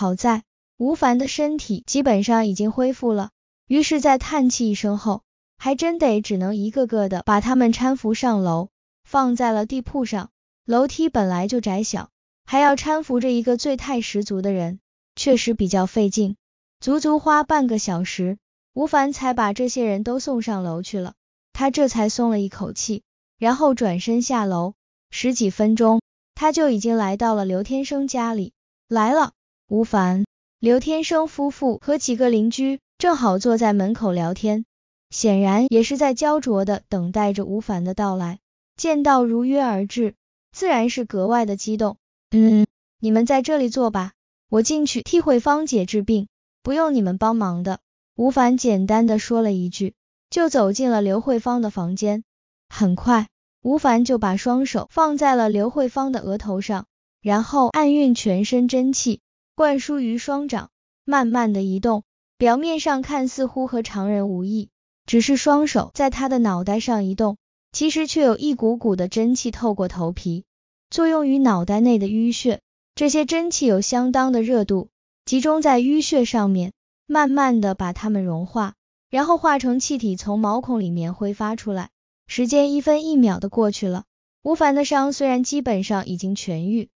好在吴凡的身体基本上已经恢复了，于是，在叹气一声后，还真得只能一个个的把他们搀扶上楼，放在了地铺上。楼梯本来就窄小，还要搀扶着一个醉态十足的人，确实比较费劲。足足花半个小时，吴凡才把这些人都送上楼去了。他这才松了一口气，然后转身下楼。十几分钟，他就已经来到了刘天生家里来了。吴凡、刘天生夫妇和几个邻居正好坐在门口聊天，显然也是在焦灼的等待着吴凡的到来。见到如约而至，自然是格外的激动。嗯，你们在这里坐吧，我进去替慧芳姐治病，不用你们帮忙的。吴凡简单的说了一句，就走进了刘慧芳的房间。很快，吴凡就把双手放在了刘慧芳的额头上，然后暗运全身真气。灌输于双掌，慢慢的移动，表面上看似乎和常人无异，只是双手在他的脑袋上移动，其实却有一股股的真气透过头皮，作用于脑袋内的淤血，这些真气有相当的热度，集中在淤血上面，慢慢的把它们融化，然后化成气体从毛孔里面挥发出来。时间一分一秒的过去了，吴凡的伤虽然基本上已经痊愈。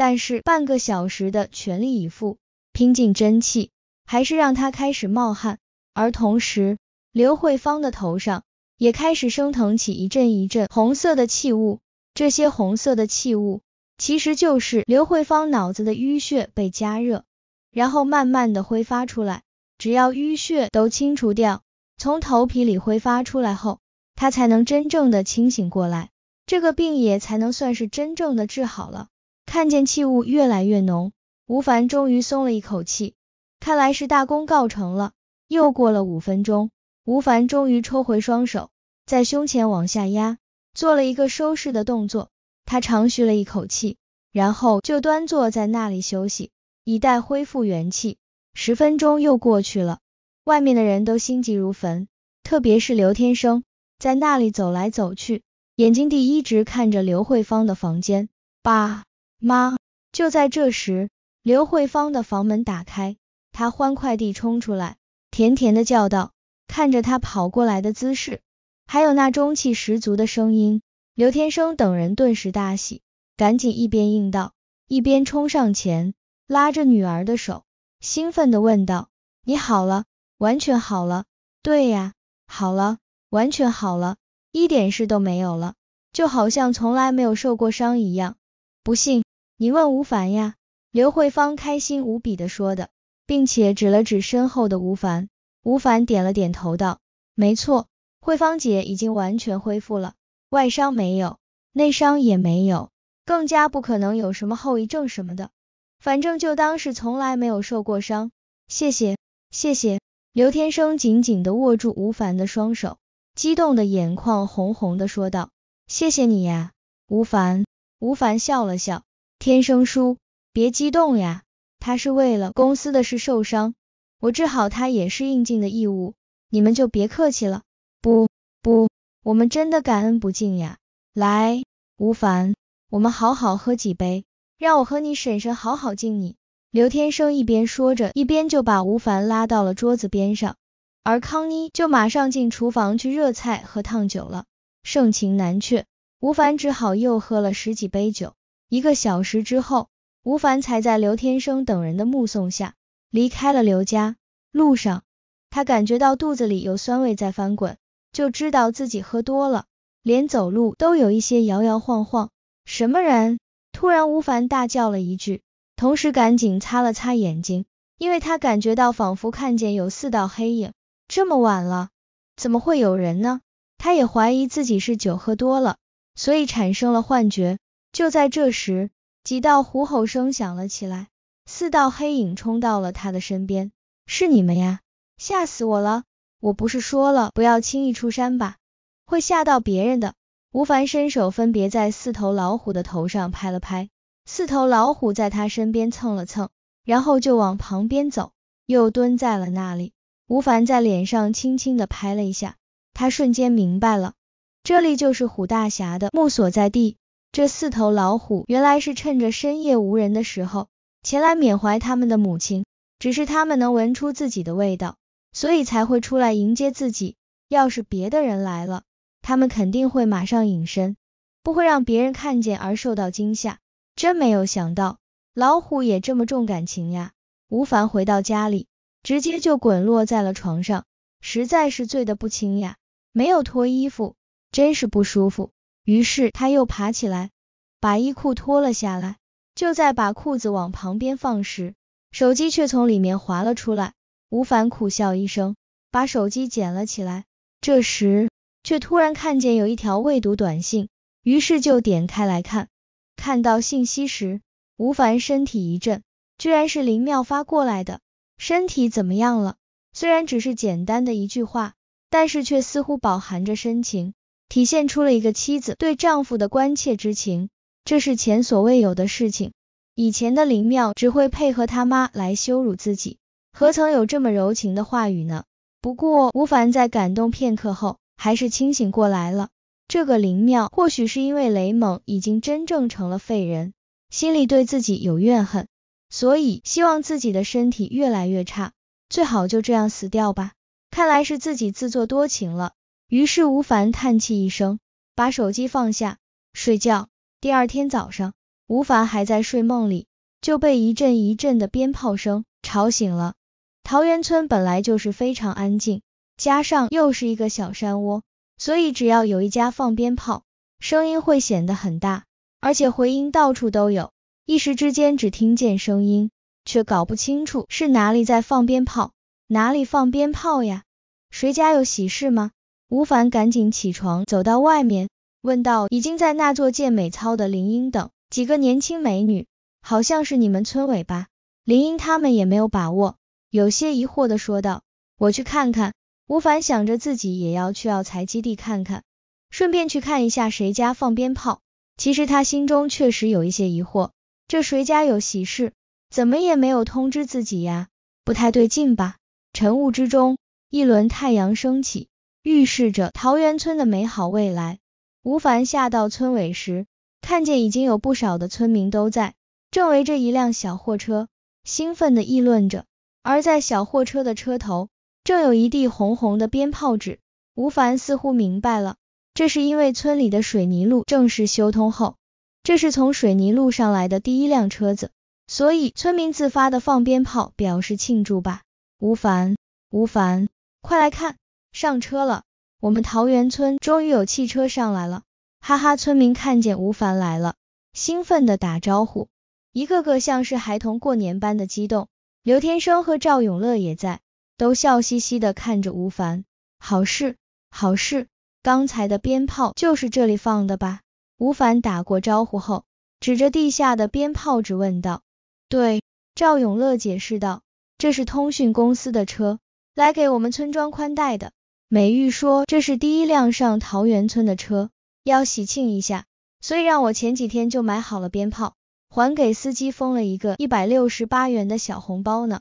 但是半个小时的全力以赴，拼尽真气，还是让他开始冒汗。而同时，刘慧芳的头上也开始升腾起一阵一阵红色的气雾。这些红色的气雾，其实就是刘慧芳脑子的淤血被加热，然后慢慢的挥发出来。只要淤血都清除掉，从头皮里挥发出来后，她才能真正的清醒过来，这个病也才能算是真正的治好了。看见气雾越来越浓，吴凡终于松了一口气，看来是大功告成了。又过了五分钟，吴凡终于抽回双手，在胸前往下压，做了一个收势的动作。他长吁了一口气，然后就端坐在那里休息，以待恢复元气。十分钟又过去了，外面的人都心急如焚，特别是刘天生，在那里走来走去，眼睛地一直看着刘慧芳的房间。爸。妈！就在这时，刘慧芳的房门打开，她欢快地冲出来，甜甜的叫道。看着她跑过来的姿势，还有那中气十足的声音，刘天生等人顿时大喜，赶紧一边应道，一边冲上前，拉着女儿的手，兴奋地问道：“你好了？完全好了？对呀，好了，完全好了，一点事都没有了，就好像从来没有受过伤一样。不信？”你问吴凡呀，刘慧芳开心无比的说的，并且指了指身后的吴凡。吴凡点了点头，道：“没错，慧芳姐已经完全恢复了，外伤没有，内伤也没有，更加不可能有什么后遗症什么的，反正就当是从来没有受过伤。”谢谢，谢谢。刘天生紧紧的握住吴凡的双手，激动的眼眶红红的说道：“谢谢你呀，吴凡。”吴凡笑了笑。天生叔，别激动呀，他是为了公司的事受伤，我治好他也是应尽的义务，你们就别客气了。不不，我们真的感恩不尽呀！来，吴凡，我们好好喝几杯，让我和你婶婶好好敬你。刘天生一边说着，一边就把吴凡拉到了桌子边上，而康妮就马上进厨房去热菜和烫酒了。盛情难却，吴凡只好又喝了十几杯酒。一个小时之后，吴凡才在刘天生等人的目送下离开了刘家。路上，他感觉到肚子里有酸味在翻滚，就知道自己喝多了，连走路都有一些摇摇晃晃。什么人？突然，吴凡大叫了一句，同时赶紧擦了擦眼睛，因为他感觉到仿佛看见有四道黑影。这么晚了，怎么会有人呢？他也怀疑自己是酒喝多了，所以产生了幻觉。就在这时，几道虎吼声响了起来，四道黑影冲到了他的身边。是你们呀，吓死我了！我不是说了，不要轻易出山吧，会吓到别人的。吴凡伸手分别在四头老虎的头上拍了拍，四头老虎在他身边蹭了蹭，然后就往旁边走，又蹲在了那里。吴凡在脸上轻轻的拍了一下，他瞬间明白了，这里就是虎大侠的墓所在地。这四头老虎原来是趁着深夜无人的时候前来缅怀他们的母亲，只是他们能闻出自己的味道，所以才会出来迎接自己。要是别的人来了，他们肯定会马上隐身，不会让别人看见而受到惊吓。真没有想到，老虎也这么重感情呀！吴凡回到家里，直接就滚落在了床上，实在是醉得不轻呀，没有脱衣服，真是不舒服。于是他又爬起来，把衣裤脱了下来。就在把裤子往旁边放时，手机却从里面滑了出来。吴凡苦笑一声，把手机捡了起来。这时，却突然看见有一条未读短信，于是就点开来看。看到信息时，吴凡身体一震，居然是林妙发过来的。身体怎么样了？虽然只是简单的一句话，但是却似乎饱含着深情。体现出了一个妻子对丈夫的关切之情，这是前所未有的事情。以前的林妙只会配合他妈来羞辱自己，何曾有这么柔情的话语呢？不过吴凡在感动片刻后，还是清醒过来了。这个林妙或许是因为雷猛已经真正成了废人，心里对自己有怨恨，所以希望自己的身体越来越差，最好就这样死掉吧。看来是自己自作多情了。于是吴凡叹气一声，把手机放下睡觉。第二天早上，吴凡还在睡梦里就被一阵一阵的鞭炮声吵醒了。桃源村本来就是非常安静，加上又是一个小山窝，所以只要有一家放鞭炮，声音会显得很大，而且回音到处都有。一时之间，只听见声音，却搞不清楚是哪里在放鞭炮，哪里放鞭炮呀？谁家有喜事吗？吴凡赶紧起床，走到外面，问道：“已经在那做健美操的林英等几个年轻美女，好像是你们村委吧？”林英他们也没有把握，有些疑惑的说道：“我去看看。”吴凡想着自己也要去药材基地看看，顺便去看一下谁家放鞭炮。其实他心中确实有一些疑惑，这谁家有喜事，怎么也没有通知自己呀？不太对劲吧？晨雾之中，一轮太阳升起。预示着桃源村的美好未来。吴凡下到村尾时，看见已经有不少的村民都在，正围着一辆小货车，兴奋的议论着。而在小货车的车头，正有一地红红的鞭炮纸。吴凡似乎明白了，这是因为村里的水泥路正式修通后，这是从水泥路上来的第一辆车子，所以村民自发的放鞭炮表示庆祝吧。吴凡，吴凡，快来看！上车了，我们桃源村终于有汽车上来了，哈哈！村民看见吴凡来了，兴奋的打招呼，一个个像是孩童过年般的激动。刘天生和赵永乐也在，都笑嘻嘻的看着吴凡，好事，好事！刚才的鞭炮就是这里放的吧？吴凡打过招呼后，指着地下的鞭炮纸问道：“对。”赵永乐解释道：“这是通讯公司的车，来给我们村庄宽带的。”美玉说：“这是第一辆上桃园村的车，要喜庆一下，所以让我前几天就买好了鞭炮，还给司机封了一个一百六十八元的小红包呢。”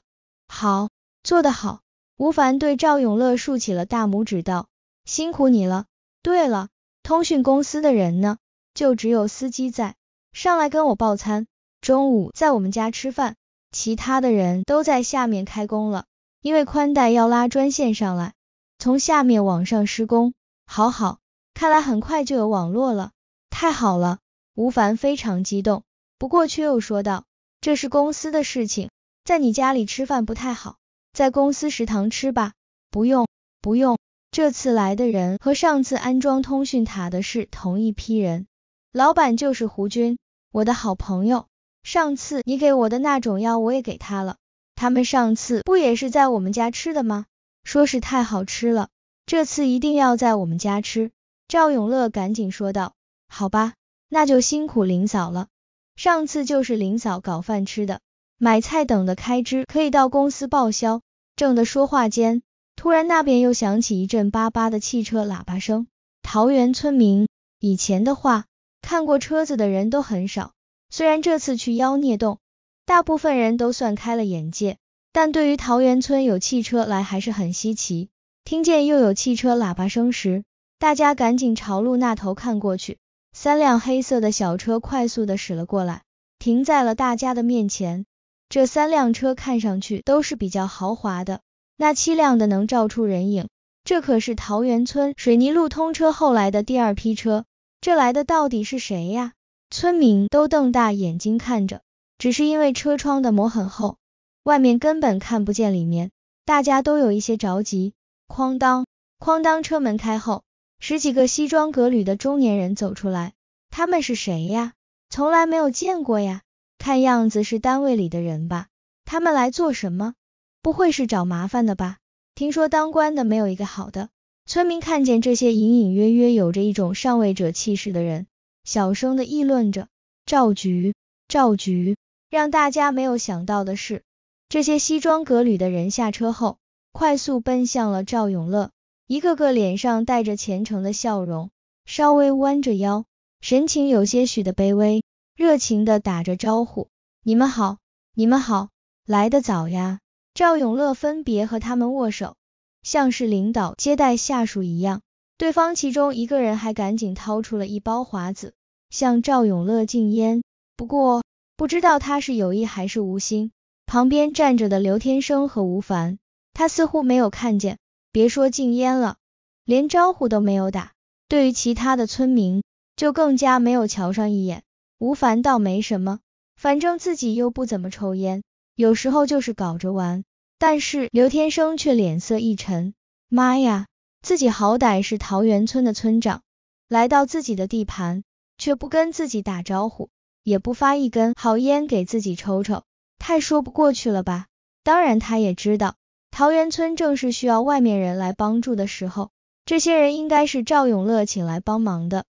好，做得好！吴凡对赵永乐竖起了大拇指，道：“辛苦你了。对了，通讯公司的人呢？就只有司机在，上来跟我报餐，中午在我们家吃饭，其他的人都在下面开工了，因为宽带要拉专线上来。”从下面往上施工，好好，看来很快就有网络了，太好了！吴凡非常激动，不过却又说道：“这是公司的事情，在你家里吃饭不太好，在公司食堂吃吧。”“不用，不用，这次来的人和上次安装通讯塔的是同一批人，老板就是胡军，我的好朋友。上次你给我的那种药我也给他了，他们上次不也是在我们家吃的吗？”说是太好吃了，这次一定要在我们家吃。赵永乐赶紧说道：“好吧，那就辛苦林嫂了。上次就是林嫂搞饭吃的，买菜等的开支可以到公司报销。”正的说话间，突然那边又响起一阵叭叭的汽车喇叭声。桃园村民以前的话，看过车子的人都很少，虽然这次去妖孽洞，大部分人都算开了眼界。但对于桃源村有汽车来还是很稀奇。听见又有汽车喇叭声时，大家赶紧朝路那头看过去。三辆黑色的小车快速的驶了过来，停在了大家的面前。这三辆车看上去都是比较豪华的，那七辆的能照出人影。这可是桃源村水泥路通车后来的第二批车。这来的到底是谁呀？村民都瞪大眼睛看着，只是因为车窗的膜很厚。外面根本看不见里面，大家都有一些着急。哐当，哐当，车门开后，十几个西装革履的中年人走出来。他们是谁呀？从来没有见过呀。看样子是单位里的人吧？他们来做什么？不会是找麻烦的吧？听说当官的没有一个好的。村民看见这些隐隐约约有着一种上位者气势的人，小声的议论着：“赵局，赵局。”让大家没有想到的是。这些西装革履的人下车后，快速奔向了赵永乐，一个个脸上带着虔诚的笑容，稍微弯着腰，神情有些许的卑微，热情的打着招呼：“你们好，你们好，来得早呀。”赵永乐分别和他们握手，像是领导接待下属一样。对方其中一个人还赶紧掏出了一包华子，向赵永乐敬烟。不过，不知道他是有意还是无心。旁边站着的刘天生和吴凡，他似乎没有看见，别说禁烟了，连招呼都没有打。对于其他的村民，就更加没有瞧上一眼。吴凡倒没什么，反正自己又不怎么抽烟，有时候就是搞着玩。但是刘天生却脸色一沉，妈呀，自己好歹是桃源村的村长，来到自己的地盘，却不跟自己打招呼，也不发一根好烟给自己抽抽。太说不过去了吧？当然，他也知道桃源村正是需要外面人来帮助的时候，这些人应该是赵永乐请来帮忙的，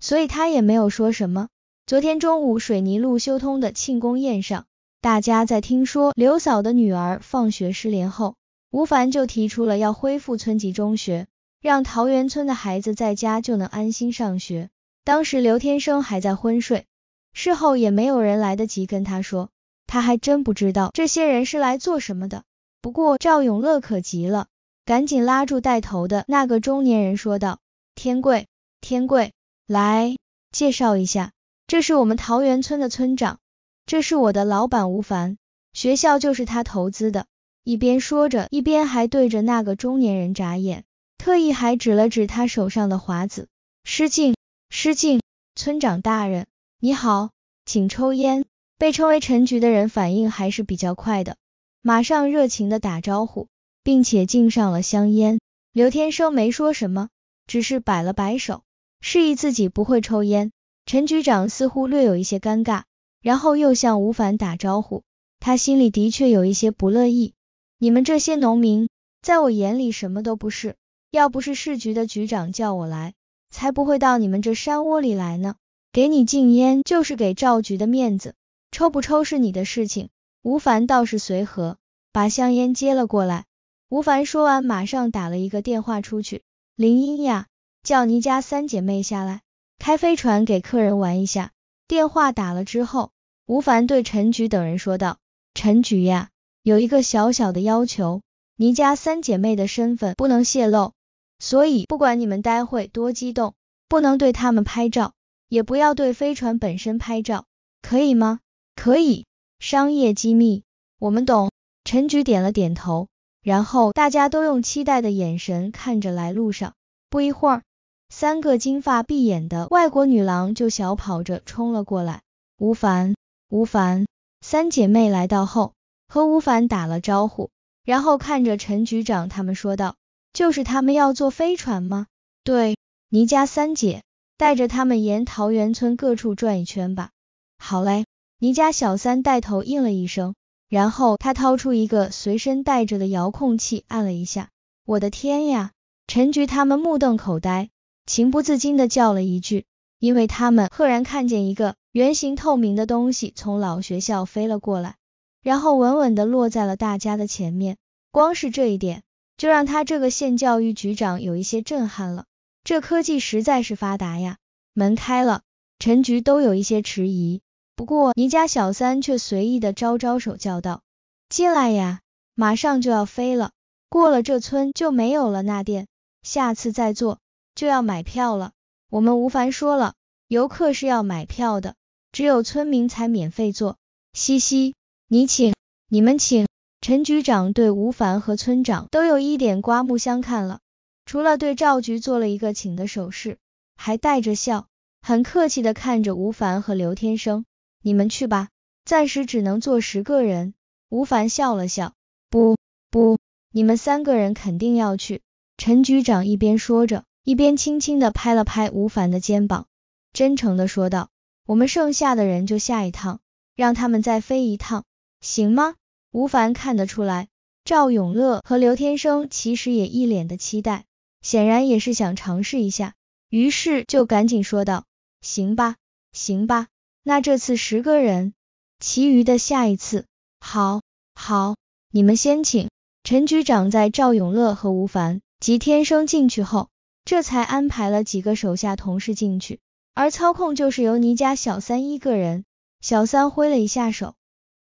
所以他也没有说什么。昨天中午水泥路修通的庆功宴上，大家在听说刘嫂的女儿放学失联后，吴凡就提出了要恢复村级中学，让桃源村的孩子在家就能安心上学。当时刘天生还在昏睡，事后也没有人来得及跟他说。他还真不知道这些人是来做什么的，不过赵永乐可急了，赶紧拉住带头的那个中年人说道：“天贵，天贵，来介绍一下，这是我们桃源村的村长，这是我的老板吴凡，学校就是他投资的。”一边说着，一边还对着那个中年人眨眼，特意还指了指他手上的华子，失敬，失敬，村长大人，你好，请抽烟。被称为陈局的人反应还是比较快的，马上热情的打招呼，并且敬上了香烟。刘天生没说什么，只是摆了摆手，示意自己不会抽烟。陈局长似乎略有一些尴尬，然后又向吴凡打招呼。他心里的确有一些不乐意。你们这些农民，在我眼里什么都不是。要不是市局的局长叫我来，才不会到你们这山窝里来呢。给你禁烟，就是给赵局的面子。抽不抽是你的事情，吴凡倒是随和，把香烟接了过来。吴凡说完，马上打了一个电话出去。林英呀，叫倪家三姐妹下来，开飞船给客人玩一下。电话打了之后，吴凡对陈菊等人说道：“陈菊呀，有一个小小的要求，倪家三姐妹的身份不能泄露，所以不管你们待会多激动，不能对他们拍照，也不要对飞船本身拍照，可以吗？”可以，商业机密，我们懂。陈局点了点头，然后大家都用期待的眼神看着来路上。不一会儿，三个金发碧眼的外国女郎就小跑着冲了过来。吴凡，吴凡，三姐妹来到后，和吴凡打了招呼，然后看着陈局长他们说道：“就是他们要坐飞船吗？”“对。”“倪家三姐带着他们沿桃源村各处转一圈吧。”“好嘞。”倪家小三带头应了一声，然后他掏出一个随身带着的遥控器，按了一下。我的天呀！陈局他们目瞪口呆，情不自禁的叫了一句，因为他们赫然看见一个圆形透明的东西从老学校飞了过来，然后稳稳的落在了大家的前面。光是这一点，就让他这个县教育局长有一些震撼了。这科技实在是发达呀！门开了，陈局都有一些迟疑。不过，倪家小三却随意的招招手，叫道：“进来呀，马上就要飞了。过了这村就没有了那店。下次再坐就要买票了。我们吴凡说了，游客是要买票的，只有村民才免费坐。嘻嘻，你请，你们请。”陈局长对吴凡和村长都有一点刮目相看了，除了对赵局做了一个请的手势，还带着笑，很客气的看着吴凡和刘天生。你们去吧，暂时只能坐十个人。吴凡笑了笑，不，不，你们三个人肯定要去。陈局长一边说着，一边轻轻的拍了拍吴凡的肩膀，真诚的说道：“我们剩下的人就下一趟，让他们再飞一趟，行吗？”吴凡看得出来，赵永乐和刘天生其实也一脸的期待，显然也是想尝试一下，于是就赶紧说道：“行吧，行吧。”那这次十个人，其余的下一次。好，好，你们先请。陈局长在赵永乐和吴凡及天生进去后，这才安排了几个手下同事进去，而操控就是由你家小三一个人。小三挥了一下手，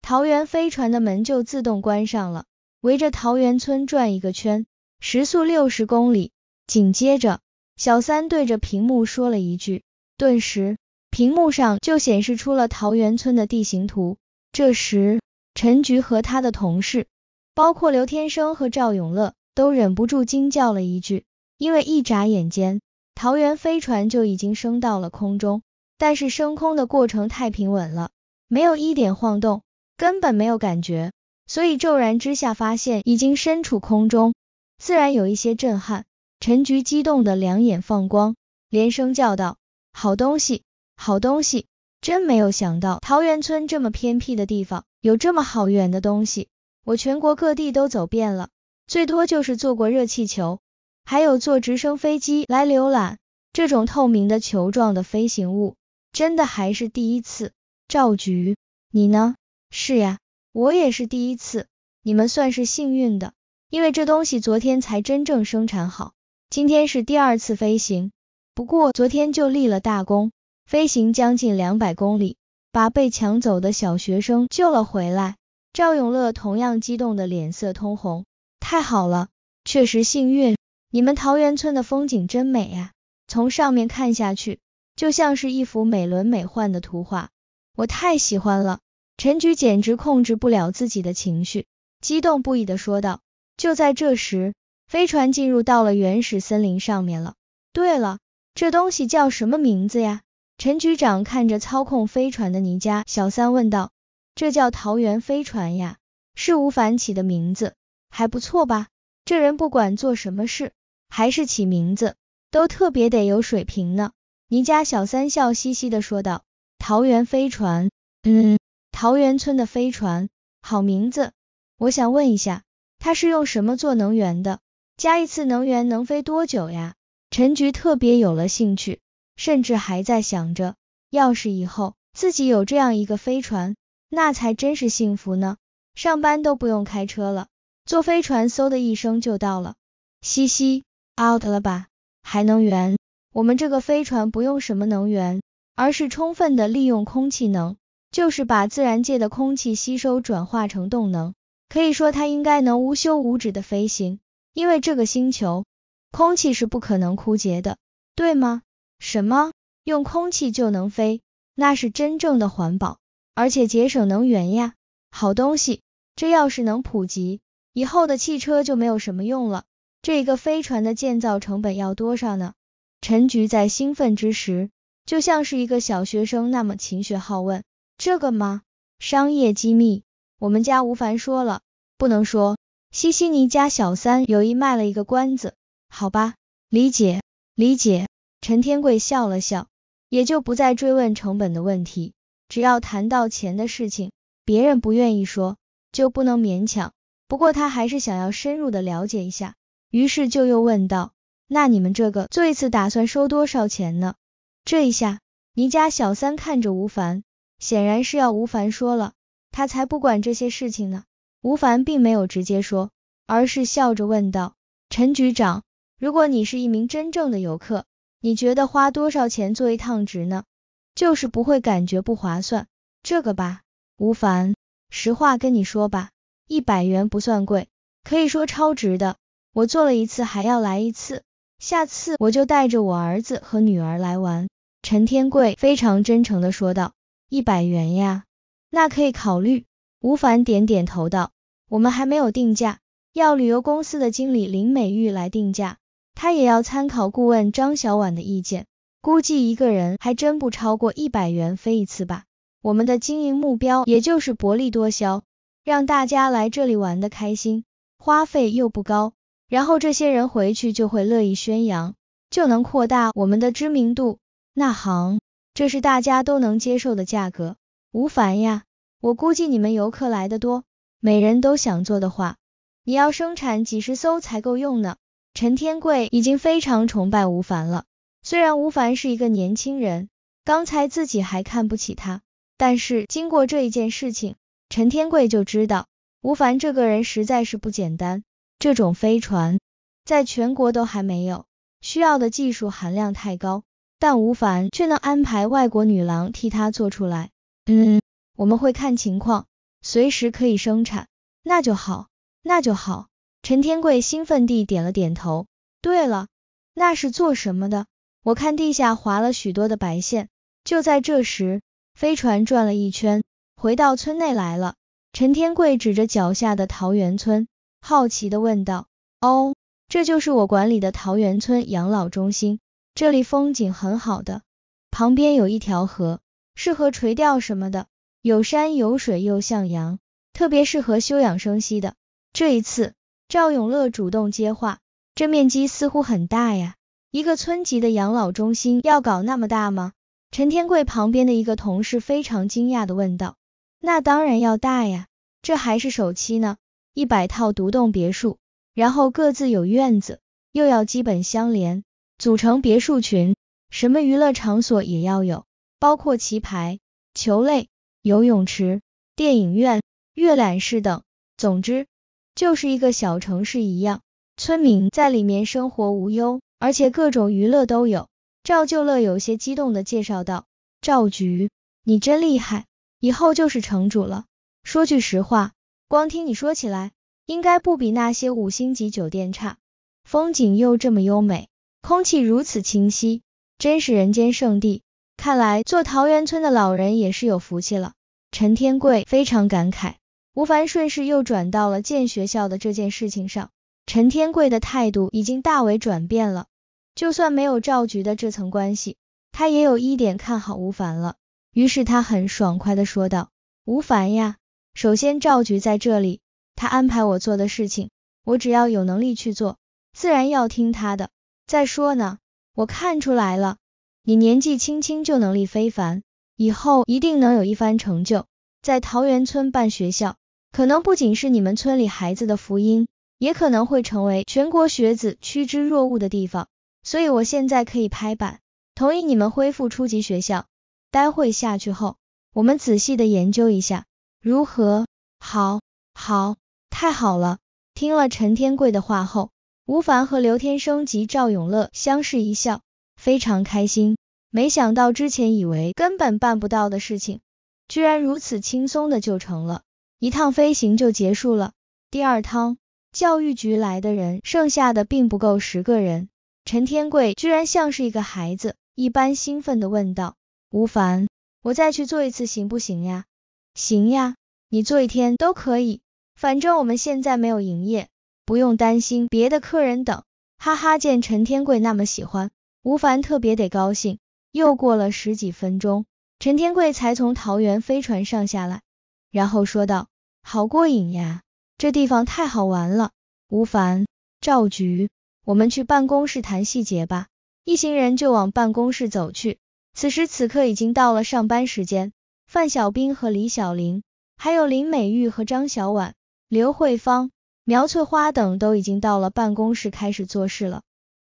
桃园飞船的门就自动关上了，围着桃园村转一个圈，时速六十公里。紧接着，小三对着屏幕说了一句，顿时。屏幕上就显示出了桃源村的地形图。这时，陈局和他的同事，包括刘天生和赵永乐，都忍不住惊叫了一句。因为一眨眼间，桃园飞船就已经升到了空中。但是升空的过程太平稳了，没有一点晃动，根本没有感觉，所以骤然之下发现已经身处空中，自然有一些震撼。陈局激动的两眼放光，连声叫道：“好东西！”好东西，真没有想到桃源村这么偏僻的地方有这么好远的东西。我全国各地都走遍了，最多就是坐过热气球，还有坐直升飞机来浏览。这种透明的球状的飞行物，真的还是第一次。赵局，你呢？是呀，我也是第一次。你们算是幸运的，因为这东西昨天才真正生产好，今天是第二次飞行。不过昨天就立了大功。飞行将近两百公里，把被抢走的小学生救了回来。赵永乐同样激动的脸色通红，太好了，确实幸运。你们桃源村的风景真美呀，从上面看下去，就像是一幅美轮美奂的图画，我太喜欢了。陈菊简直控制不了自己的情绪，激动不已的说道。就在这时，飞船进入到了原始森林上面了。对了，这东西叫什么名字呀？陈局长看着操控飞船的倪家小三问道：“这叫桃园飞船呀，是吴凡起的名字，还不错吧？这人不管做什么事，还是起名字，都特别得有水平呢。”倪家小三笑嘻嘻的说道：“桃园飞船，嗯，桃园村的飞船，好名字。我想问一下，它是用什么做能源的？加一次能源能飞多久呀？”陈局特别有了兴趣。甚至还在想着，要是以后自己有这样一个飞船，那才真是幸福呢。上班都不用开车了，坐飞船嗖的一声就到了。嘻嘻，out 了吧？还能源？我们这个飞船不用什么能源，而是充分的利用空气能，就是把自然界的空气吸收转化成动能。可以说它应该能无休无止的飞行，因为这个星球空气是不可能枯竭的，对吗？什么？用空气就能飞？那是真正的环保，而且节省能源呀！好东西，这要是能普及，以后的汽车就没有什么用了。这个飞船的建造成本要多少呢？陈局在兴奋之时，就像是一个小学生那么勤学好问。这个吗？商业机密，我们家吴凡说了，不能说。西西尼家小三有意卖了一个关子，好吧？理解，理解。陈天贵笑了笑，也就不再追问成本的问题。只要谈到钱的事情，别人不愿意说，就不能勉强。不过他还是想要深入的了解一下，于是就又问道：“那你们这个最次打算收多少钱呢？”这一下，倪家小三看着吴凡，显然是要吴凡说了，他才不管这些事情呢。吴凡并没有直接说，而是笑着问道：“陈局长，如果你是一名真正的游客。”你觉得花多少钱做一趟值呢？就是不会感觉不划算，这个吧，吴凡，实话跟你说吧，一百元不算贵，可以说超值的。我做了一次还要来一次，下次我就带着我儿子和女儿来玩。陈天贵非常真诚的说道，一百元呀，那可以考虑。吴凡点点头道，我们还没有定价，要旅游公司的经理林美玉来定价。他也要参考顾问张小婉的意见，估计一个人还真不超过一百元飞一次吧。我们的经营目标也就是薄利多销，让大家来这里玩的开心，花费又不高。然后这些人回去就会乐意宣扬，就能扩大我们的知名度。那行，这是大家都能接受的价格。吴凡呀，我估计你们游客来的多，每人都想做的话，你要生产几十艘才够用呢。陈天贵已经非常崇拜吴凡了，虽然吴凡是一个年轻人，刚才自己还看不起他，但是经过这一件事情，陈天贵就知道吴凡这个人实在是不简单。这种飞船在全国都还没有，需要的技术含量太高，但吴凡却能安排外国女郎替他做出来。嗯，我们会看情况，随时可以生产，那就好，那就好。陈天贵兴奋地点了点头。对了，那是做什么的？我看地下划了许多的白线。就在这时，飞船转了一圈，回到村内来了。陈天贵指着脚下的桃源村，好奇地问道：“哦，这就是我管理的桃源村养老中心。这里风景很好的，旁边有一条河，适合垂钓什么的。有山有水又向阳，特别适合休养生息的。这一次。”赵永乐主动接话，这面积似乎很大呀，一个村级的养老中心要搞那么大吗？陈天贵旁边的一个同事非常惊讶的问道。那当然要大呀，这还是首期呢，一百套独栋别墅，然后各自有院子，又要基本相连，组成别墅群，什么娱乐场所也要有，包括棋牌、球类、游泳池、电影院、阅览室等，总之。就是一个小城市一样，村民在里面生活无忧，而且各种娱乐都有。赵旧乐有些激动地介绍道：“赵局，你真厉害，以后就是城主了。说句实话，光听你说起来，应该不比那些五星级酒店差。风景又这么优美，空气如此清晰，真是人间圣地。看来做桃源村的老人也是有福气了。”陈天贵非常感慨。吴凡顺势又转到了建学校的这件事情上，陈天贵的态度已经大为转变了。就算没有赵局的这层关系，他也有一点看好吴凡了。于是他很爽快的说道：“吴凡呀，首先赵局在这里，他安排我做的事情，我只要有能力去做，自然要听他的。再说呢，我看出来了，你年纪轻轻就能力非凡，以后一定能有一番成就，在桃源村办学校。”可能不仅是你们村里孩子的福音，也可能会成为全国学子趋之若鹜的地方。所以，我现在可以拍板，同意你们恢复初级学校。待会下去后，我们仔细的研究一下如何。好，好，太好了！听了陈天贵的话后，吴凡和刘天生及赵永乐相视一笑，非常开心。没想到之前以为根本办不到的事情，居然如此轻松的就成了。一趟飞行就结束了。第二趟，教育局来的人，剩下的并不够十个人。陈天贵居然像是一个孩子一般兴奋的问道：“吴凡，我再去做一次行不行呀？”“行呀，你做一天都可以，反正我们现在没有营业，不用担心别的客人等。”哈哈，见陈天贵那么喜欢，吴凡特别得高兴。又过了十几分钟，陈天贵才从桃园飞船上下来。然后说道：“好过瘾呀，这地方太好玩了。”吴凡、赵局，我们去办公室谈细节吧。一行人就往办公室走去。此时此刻已经到了上班时间，范小兵和李小玲，还有林美玉和张小婉、刘慧芳、苗翠花等都已经到了办公室开始做事了。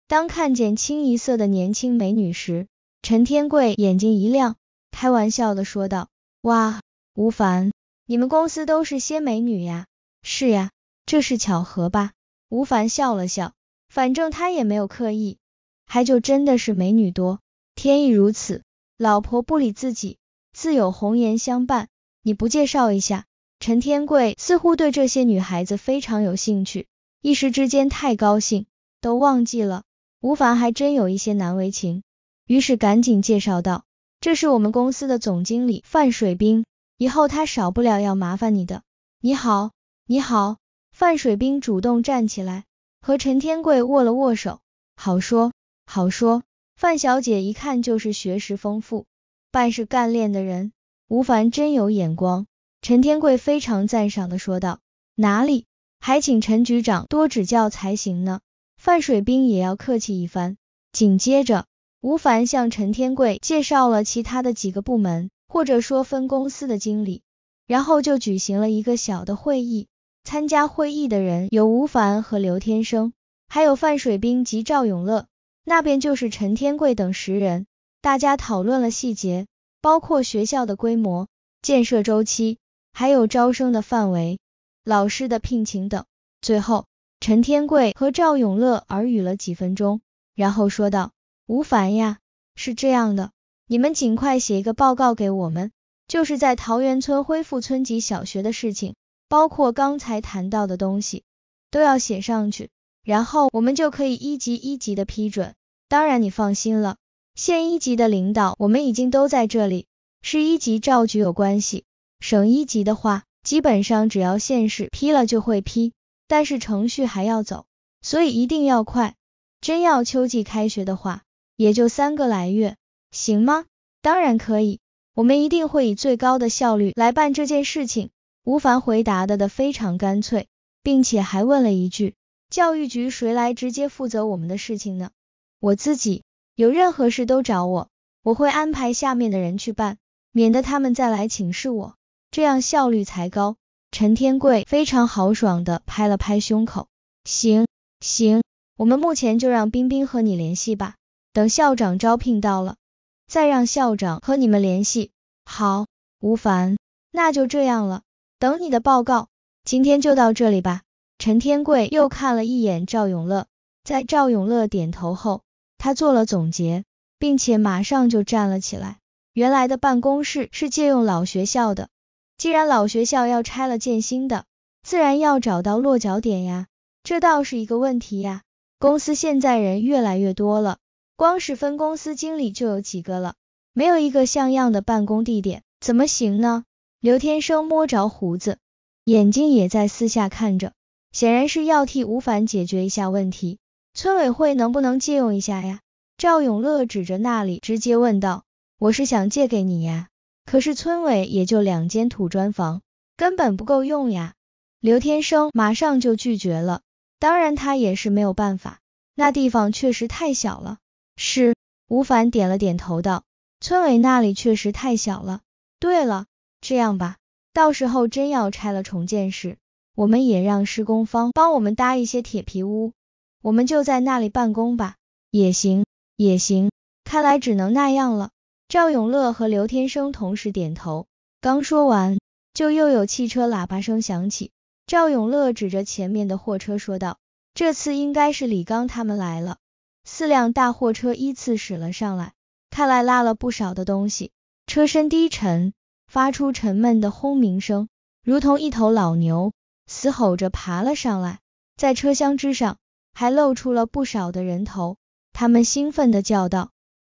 当看见清一色的年轻美女时，陈天贵眼睛一亮，开玩笑的说道：“哇，吴凡。”你们公司都是些美女呀？是呀，这是巧合吧？吴凡笑了笑，反正他也没有刻意，还就真的是美女多，天意如此。老婆不理自己，自有红颜相伴。你不介绍一下？陈天贵似乎对这些女孩子非常有兴趣，一时之间太高兴，都忘记了。吴凡还真有一些难为情，于是赶紧介绍道：“这是我们公司的总经理范水兵。”以后他少不了要麻烦你的。你好，你好，范水兵主动站起来，和陈天贵握了握手。好说，好说，范小姐一看就是学识丰富，办事干练的人。吴凡真有眼光，陈天贵非常赞赏的说道。哪里，还请陈局长多指教才行呢。范水兵也要客气一番。紧接着，吴凡向陈天贵介绍了其他的几个部门。或者说分公司的经理，然后就举行了一个小的会议。参加会议的人有吴凡和刘天生，还有范水兵及赵永乐，那边就是陈天贵等十人。大家讨论了细节，包括学校的规模、建设周期，还有招生的范围、老师的聘请等。最后，陈天贵和赵永乐耳语了几分钟，然后说道：“吴凡呀，是这样的。”你们尽快写一个报告给我们，就是在桃园村恢复村级小学的事情，包括刚才谈到的东西，都要写上去，然后我们就可以一级一级的批准。当然你放心了，县一级的领导我们已经都在这里，市一级赵局有关系，省一级的话，基本上只要县市批了就会批，但是程序还要走，所以一定要快。真要秋季开学的话，也就三个来月。行吗？当然可以，我们一定会以最高的效率来办这件事情。吴凡回答的的非常干脆，并且还问了一句：教育局谁来直接负责我们的事情呢？我自己，有任何事都找我，我会安排下面的人去办，免得他们再来请示我，这样效率才高。陈天贵非常豪爽的拍了拍胸口：行行，我们目前就让冰冰和你联系吧，等校长招聘到了。再让校长和你们联系。好，吴凡，那就这样了，等你的报告。今天就到这里吧。陈天贵又看了一眼赵永乐，在赵永乐点头后，他做了总结，并且马上就站了起来。原来的办公室是借用老学校的，既然老学校要拆了建新的，自然要找到落脚点呀。这倒是一个问题呀。公司现在人越来越多了。光是分公司经理就有几个了，没有一个像样的办公地点，怎么行呢？刘天生摸着胡子，眼睛也在四下看着，显然是要替吴凡解决一下问题。村委会能不能借用一下呀？赵永乐指着那里直接问道。我是想借给你呀，可是村委也就两间土砖房，根本不够用呀。刘天生马上就拒绝了，当然他也是没有办法，那地方确实太小了。是，吴凡点了点头，道：“村委那里确实太小了。对了，这样吧，到时候真要拆了重建时，我们也让施工方帮我们搭一些铁皮屋，我们就在那里办公吧。”“也行，也行，看来只能那样了。”赵永乐和刘天生同时点头。刚说完，就又有汽车喇叭声响起。赵永乐指着前面的货车说道：“这次应该是李刚他们来了。”四辆大货车依次驶了上来，看来拉了不少的东西，车身低沉，发出沉闷的轰鸣声，如同一头老牛嘶吼着爬了上来。在车厢之上，还露出了不少的人头，他们兴奋的叫道：“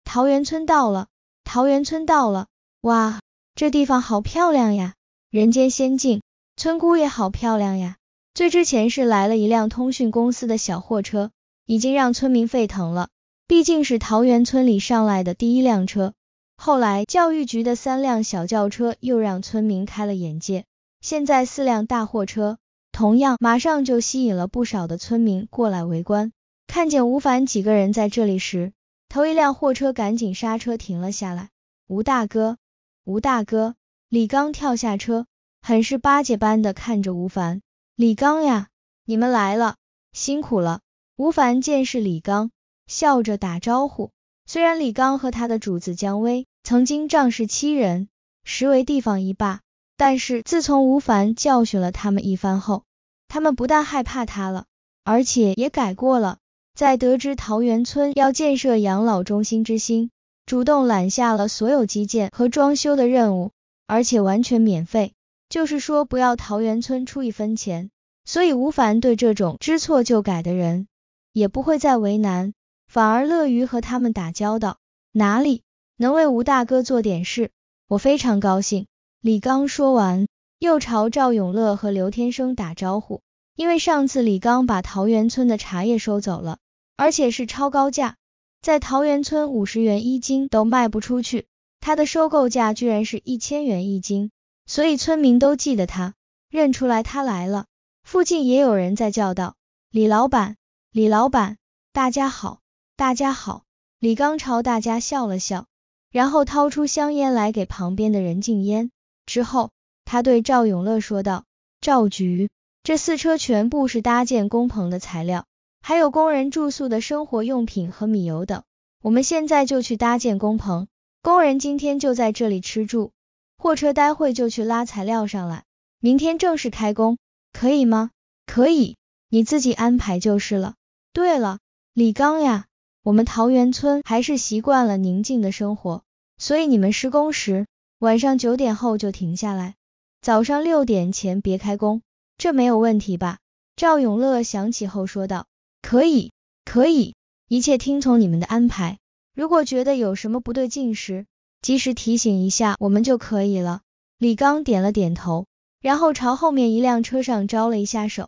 桃源村到了，桃源村到了！哇，这地方好漂亮呀，人间仙境！村姑也好漂亮呀！”最之前是来了一辆通讯公司的小货车。已经让村民沸腾了，毕竟是桃园村里上来的第一辆车。后来教育局的三辆小轿车又让村民开了眼界，现在四辆大货车，同样马上就吸引了不少的村民过来围观。看见吴凡几个人在这里时，头一辆货车赶紧刹车停了下来。吴大哥，吴大哥，李刚跳下车，很是巴结般的看着吴凡。李刚呀，你们来了，辛苦了。吴凡见是李刚，笑着打招呼。虽然李刚和他的主子姜威曾经仗势欺人，实为地方一霸，但是自从吴凡教训了他们一番后，他们不但害怕他了，而且也改过了。在得知桃源村要建设养老中心之心，主动揽下了所有基建和装修的任务，而且完全免费，就是说不要桃源村出一分钱。所以吴凡对这种知错就改的人。也不会再为难，反而乐于和他们打交道。哪里能为吴大哥做点事，我非常高兴。李刚说完，又朝赵永乐和刘天生打招呼。因为上次李刚把桃源村的茶叶收走了，而且是超高价，在桃源村五十元一斤都卖不出去，他的收购价居然是一千元一斤，所以村民都记得他，认出来他来了。附近也有人在叫道：“李老板。”李老板，大家好，大家好。李刚朝大家笑了笑，然后掏出香烟来给旁边的人敬烟。之后，他对赵永乐说道：“赵局，这四车全部是搭建工棚的材料，还有工人住宿的生活用品和米油等。我们现在就去搭建工棚，工人今天就在这里吃住。货车待会就去拉材料上来，明天正式开工，可以吗？可以，你自己安排就是了。”对了，李刚呀，我们桃源村还是习惯了宁静的生活，所以你们施工时晚上九点后就停下来，早上六点前别开工，这没有问题吧？赵永乐想起后说道，可以，可以，一切听从你们的安排。如果觉得有什么不对劲时，及时提醒一下我们就可以了。李刚点了点头，然后朝后面一辆车上招了一下手，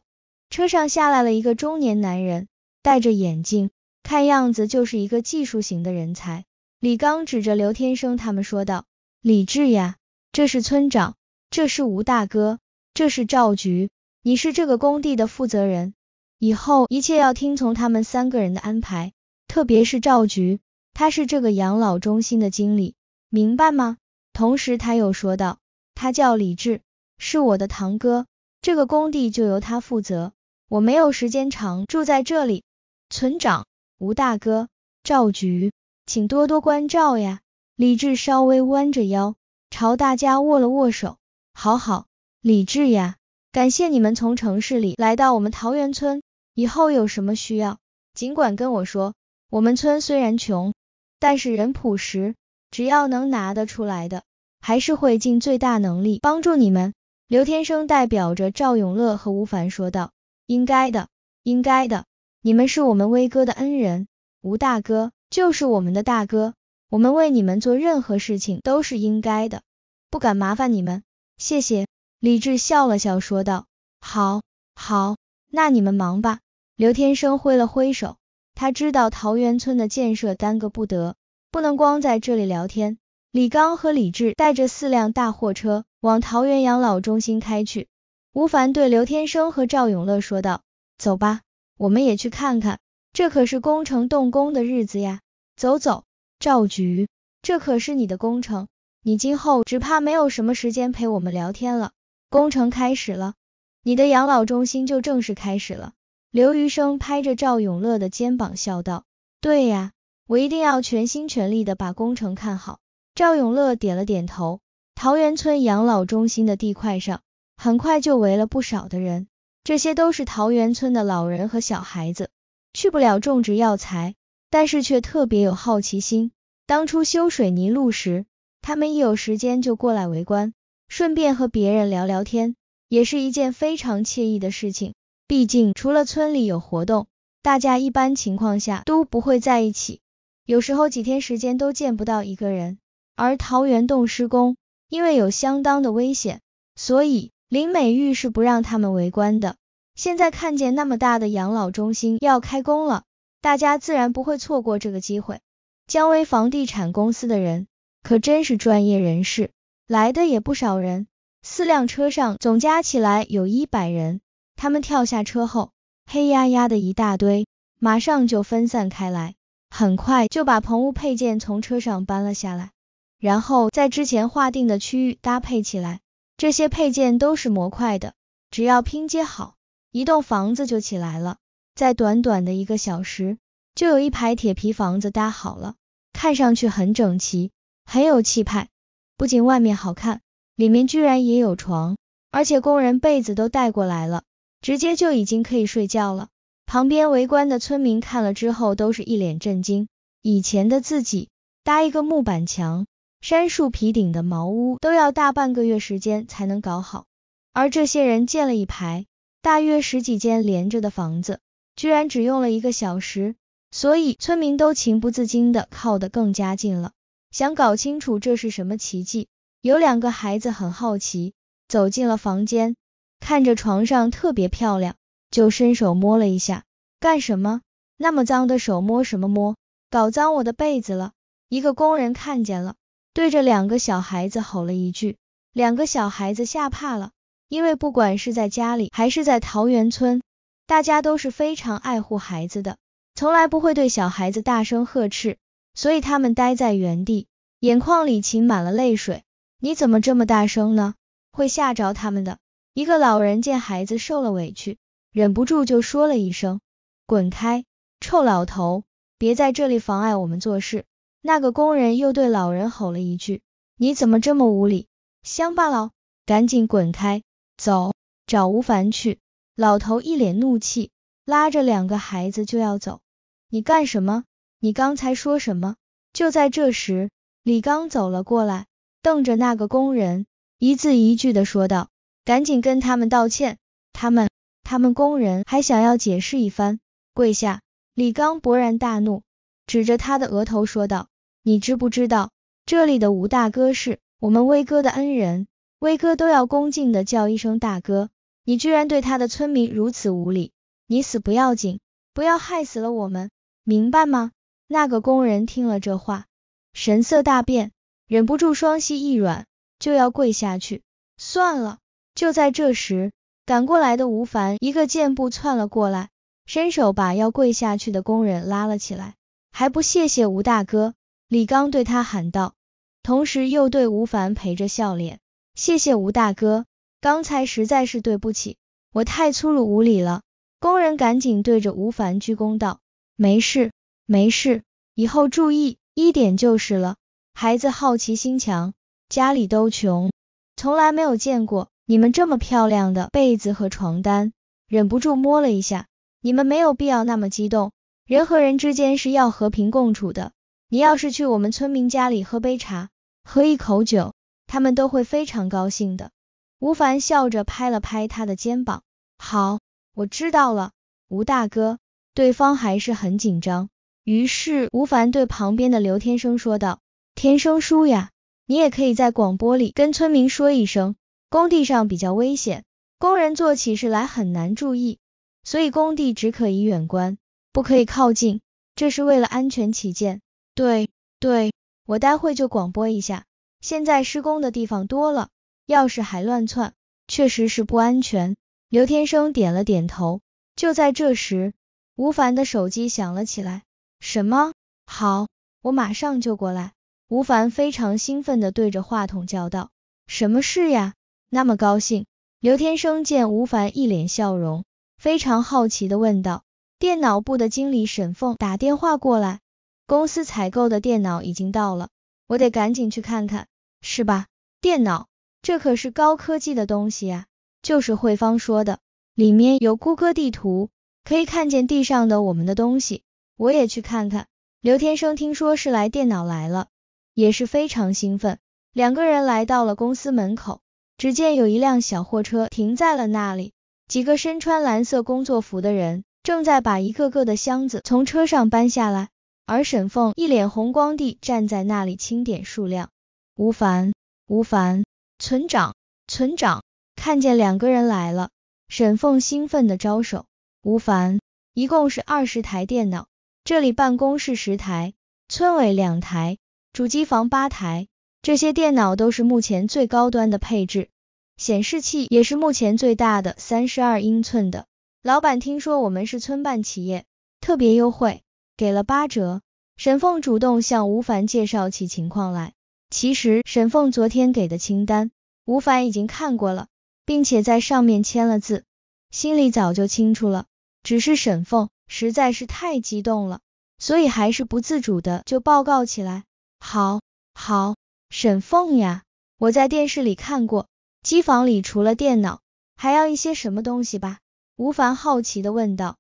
车上下来了一个中年男人。戴着眼镜，看样子就是一个技术型的人才。李刚指着刘天生他们说道：“李志呀，这是村长，这是吴大哥，这是赵局，你是这个工地的负责人，以后一切要听从他们三个人的安排，特别是赵局，他是这个养老中心的经理，明白吗？”同时他又说道：“他叫李志，是我的堂哥，这个工地就由他负责，我没有时间长住在这里。”村长吴大哥、赵局，请多多关照呀！李志稍微弯着腰，朝大家握了握手。好好，李志呀，感谢你们从城市里来到我们桃源村，以后有什么需要，尽管跟我说。我们村虽然穷，但是人朴实，只要能拿得出来的，还是会尽最大能力帮助你们。刘天生代表着赵永乐和吴凡说道：“应该的，应该的。”你们是我们威哥的恩人，吴大哥就是我们的大哥，我们为你们做任何事情都是应该的，不敢麻烦你们，谢谢。”李志笑了笑说道，“好，好，那你们忙吧。”刘天生挥了挥手，他知道桃源村的建设耽搁不得，不能光在这里聊天。李刚和李志带着四辆大货车往桃园养老中心开去。吴凡对刘天生和赵永乐说道：“走吧。”我们也去看看，这可是工程动工的日子呀！走走，赵局，这可是你的工程，你今后只怕没有什么时间陪我们聊天了。工程开始了，你的养老中心就正式开始了。刘余生拍着赵永乐的肩膀笑道：“对呀，我一定要全心全力的把工程看好。”赵永乐点了点头。桃源村养老中心的地块上，很快就围了不少的人。这些都是桃源村的老人和小孩子，去不了种植药材，但是却特别有好奇心。当初修水泥路时，他们一有时间就过来围观，顺便和别人聊聊天，也是一件非常惬意的事情。毕竟除了村里有活动，大家一般情况下都不会在一起，有时候几天时间都见不到一个人。而桃源洞施工，因为有相当的危险，所以。林美玉是不让他们围观的。现在看见那么大的养老中心要开工了，大家自然不会错过这个机会。江威房地产公司的人可真是专业人士，来的也不少人，四辆车上总加起来有一百人。他们跳下车后，黑压压的一大堆，马上就分散开来，很快就把棚屋配件从车上搬了下来，然后在之前划定的区域搭配起来。这些配件都是模块的，只要拼接好，一栋房子就起来了。在短短的一个小时，就有一排铁皮房子搭好了，看上去很整齐，很有气派。不仅外面好看，里面居然也有床，而且工人被子都带过来了，直接就已经可以睡觉了。旁边围观的村民看了之后，都是一脸震惊。以前的自己搭一个木板墙。杉树皮顶的茅屋都要大半个月时间才能搞好，而这些人建了一排大约十几间连着的房子，居然只用了一个小时，所以村民都情不自禁的靠得更加近了，想搞清楚这是什么奇迹。有两个孩子很好奇，走进了房间，看着床上特别漂亮，就伸手摸了一下。干什么？那么脏的手摸什么摸？搞脏我的被子了。一个工人看见了。对着两个小孩子吼了一句，两个小孩子吓怕了，因为不管是在家里还是在桃源村，大家都是非常爱护孩子的，从来不会对小孩子大声呵斥，所以他们呆在原地，眼眶里噙满了泪水。你怎么这么大声呢？会吓着他们的。一个老人见孩子受了委屈，忍不住就说了一声：“滚开，臭老头，别在这里妨碍我们做事。”那个工人又对老人吼了一句：“你怎么这么无理，乡巴佬，赶紧滚开，走，找吴凡去。”老头一脸怒气，拉着两个孩子就要走。“你干什么？你刚才说什么？”就在这时，李刚走了过来，瞪着那个工人，一字一句的说道：“赶紧跟他们道歉，他们……他们工人还想要解释一番，跪下！”李刚勃然大怒，指着他的额头说道。你知不知道，这里的吴大哥是我们威哥的恩人，威哥都要恭敬的叫一声大哥。你居然对他的村民如此无礼，你死不要紧，不要害死了我们，明白吗？那个工人听了这话，神色大变，忍不住双膝一软，就要跪下去。算了，就在这时，赶过来的吴凡一个箭步窜了过来，伸手把要跪下去的工人拉了起来，还不谢谢吴大哥？李刚对他喊道，同时又对吴凡陪着笑脸：“谢谢吴大哥，刚才实在是对不起，我太粗鲁无礼了。”工人赶紧对着吴凡鞠躬道：“没事，没事，以后注意一点就是了。”孩子好奇心强，家里都穷，从来没有见过你们这么漂亮的被子和床单，忍不住摸了一下。你们没有必要那么激动，人和人之间是要和平共处的。你要是去我们村民家里喝杯茶，喝一口酒，他们都会非常高兴的。吴凡笑着拍了拍他的肩膀，好，我知道了，吴大哥。对方还是很紧张，于是吴凡对旁边的刘天生说道：“天生叔呀，你也可以在广播里跟村民说一声，工地上比较危险，工人做起事来很难注意，所以工地只可以远观，不可以靠近，这是为了安全起见。”对对，我待会就广播一下。现在施工的地方多了，要是还乱窜，确实是不安全。刘天生点了点头。就在这时，吴凡的手机响了起来。什么？好，我马上就过来。吴凡非常兴奋的对着话筒叫道：“什么事呀？那么高兴？”刘天生见吴凡一脸笑容，非常好奇的问道：“电脑部的经理沈凤打电话过来。”公司采购的电脑已经到了，我得赶紧去看看，是吧？电脑，这可是高科技的东西呀！就是慧芳说的，里面有谷歌地图，可以看见地上的我们的东西。我也去看看。刘天生听说是来电脑来了，也是非常兴奋。两个人来到了公司门口，只见有一辆小货车停在了那里，几个身穿蓝色工作服的人正在把一个个的箱子从车上搬下来。而沈凤一脸红光地站在那里清点数量，吴凡，吴凡，村长，村长，看见两个人来了，沈凤兴奋地招手。吴凡，一共是二十台电脑，这里办公室十台，村委两台，主机房八台。这些电脑都是目前最高端的配置，显示器也是目前最大的，三十二英寸的。老板听说我们是村办企业，特别优惠。给了八折，沈凤主动向吴凡介绍起情况来。其实沈凤昨天给的清单，吴凡已经看过了，并且在上面签了字，心里早就清楚了。只是沈凤实在是太激动了，所以还是不自主的就报告起来。好，好，沈凤呀，我在电视里看过，机房里除了电脑，还要一些什么东西吧？吴凡好奇的问道。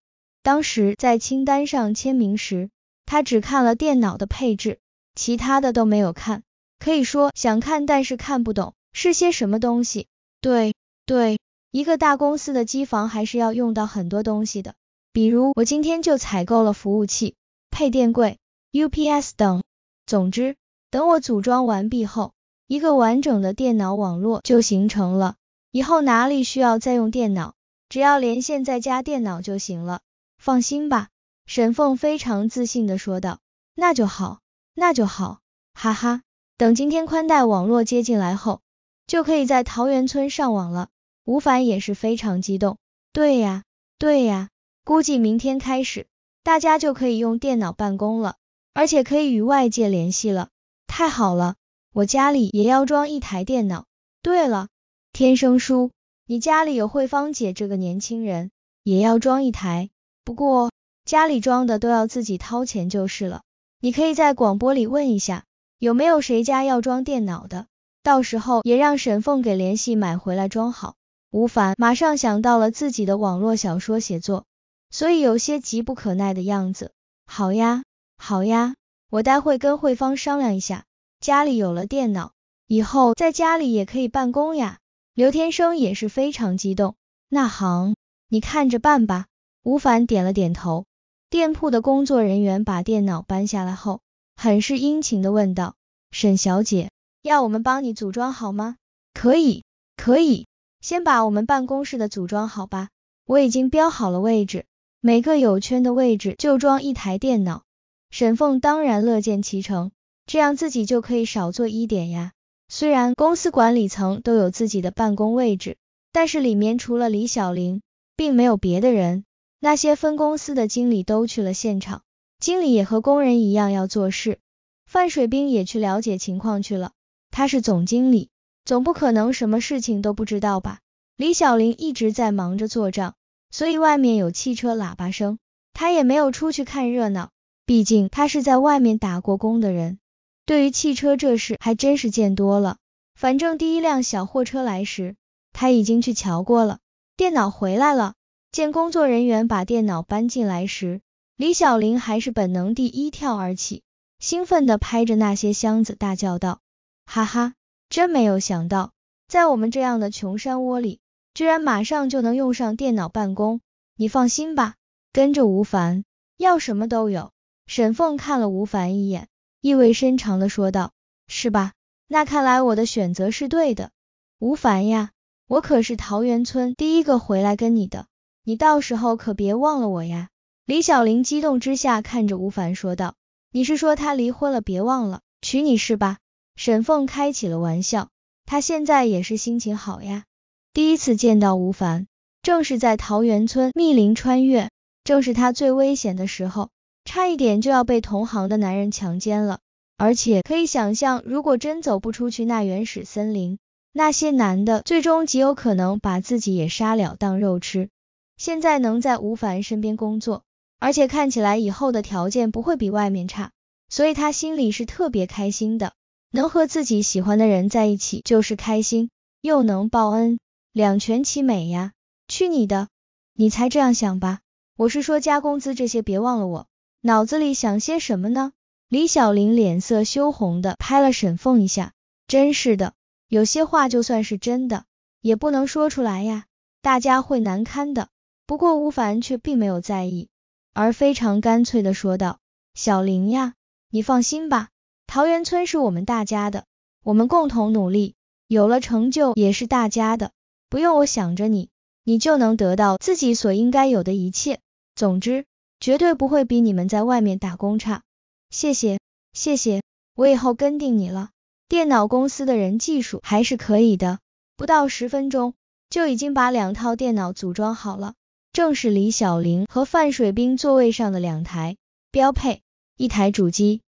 当时在清单上签名时，他只看了电脑的配置，其他的都没有看。可以说想看，但是看不懂是些什么东西。对对，一个大公司的机房还是要用到很多东西的，比如我今天就采购了服务器、配电柜、UPS 等。总之，等我组装完毕后，一个完整的电脑网络就形成了。以后哪里需要再用电脑，只要连线再加电脑就行了。放心吧，沈凤非常自信的说道。那就好，那就好，哈哈。等今天宽带网络接进来后，就可以在桃源村上网了。吴凡也是非常激动。对呀，对呀，估计明天开始，大家就可以用电脑办公了，而且可以与外界联系了。太好了，我家里也要装一台电脑。对了，天生叔，你家里有慧芳姐这个年轻人，也要装一台。不过家里装的都要自己掏钱就是了。你可以在广播里问一下，有没有谁家要装电脑的，到时候也让沈凤给联系买回来装好。吴凡马上想到了自己的网络小说写作，所以有些急不可耐的样子。好呀，好呀，我待会跟慧芳商量一下，家里有了电脑，以后在家里也可以办公呀。刘天生也是非常激动。那行，你看着办吧。吴凡点了点头，店铺的工作人员把电脑搬下来后，很是殷勤的问道：“沈小姐，要我们帮你组装好吗？可以，可以，先把我们办公室的组装好吧，我已经标好了位置，每个有圈的位置就装一台电脑。”沈凤当然乐见其成，这样自己就可以少做一点呀。虽然公司管理层都有自己的办公位置，但是里面除了李小玲，并没有别的人。那些分公司的经理都去了现场，经理也和工人一样要做事。范水兵也去了解情况去了，他是总经理，总不可能什么事情都不知道吧？李小林一直在忙着做账，所以外面有汽车喇叭声，他也没有出去看热闹。毕竟他是在外面打过工的人，对于汽车这事还真是见多了。反正第一辆小货车来时，他已经去瞧过了。电脑回来了。见工作人员把电脑搬进来时，李小玲还是本能地一跳而起，兴奋地拍着那些箱子，大叫道：“哈哈，真没有想到，在我们这样的穷山窝里，居然马上就能用上电脑办公！你放心吧，跟着吴凡，要什么都有。”沈凤看了吴凡一眼，意味深长地说道：“是吧？那看来我的选择是对的，吴凡呀，我可是桃源村第一个回来跟你的。”你到时候可别忘了我呀！李小玲激动之下看着吴凡说道：“你是说他离婚了？别忘了娶你是吧？”沈凤开起了玩笑，他现在也是心情好呀。第一次见到吴凡，正是在桃源村密林穿越，正是他最危险的时候，差一点就要被同行的男人强奸了。而且可以想象，如果真走不出去那原始森林，那些男的最终极有可能把自己也杀了当肉吃。现在能在吴凡身边工作，而且看起来以后的条件不会比外面差，所以他心里是特别开心的。能和自己喜欢的人在一起就是开心，又能报恩，两全其美呀！去你的，你才这样想吧！我是说加工资这些别忘了我。脑子里想些什么呢？李小玲脸色羞红的拍了沈凤一下，真是的，有些话就算是真的，也不能说出来呀，大家会难堪的。不过吴凡却并没有在意，而非常干脆的说道：“小林呀，你放心吧，桃源村是我们大家的，我们共同努力，有了成就也是大家的，不用我想着你，你就能得到自己所应该有的一切。总之，绝对不会比你们在外面打工差。谢谢，谢谢，我以后跟定你了。电脑公司的人技术还是可以的，不到十分钟就已经把两套电脑组装好了。”正是李小玲和范水兵座位上的两台标配，一台主机，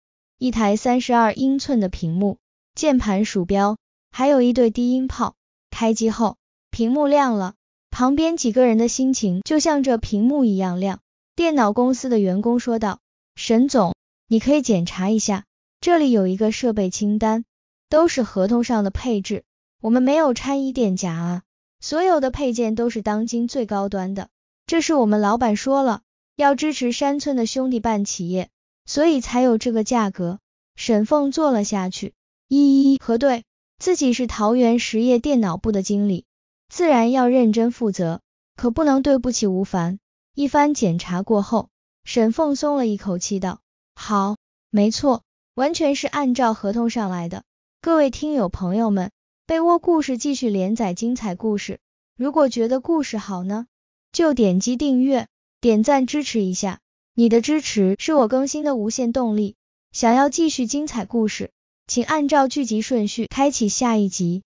一台三十二英寸的屏幕，键盘、鼠标，还有一对低音炮。开机后，屏幕亮了，旁边几个人的心情就像这屏幕一样亮。电脑公司的员工说道：“沈总，你可以检查一下，这里有一个设备清单，都是合同上的配置，我们没有掺一点假啊，所有的配件都是当今最高端的。”这是我们老板说了，要支持山村的兄弟办企业，所以才有这个价格。沈凤坐了下去，一一核对，自己是桃园实业电脑部的经理，自然要认真负责，可不能对不起吴凡。一番检查过后，沈凤松了一口气，道：“好，没错，完全是按照合同上来的。”各位听友朋友们，被窝故事继续连载精彩故事。如果觉得故事好呢？就点击订阅、点赞支持一下，你的支持是我更新的无限动力。想要继续精彩故事，请按照剧集顺序开启下一集。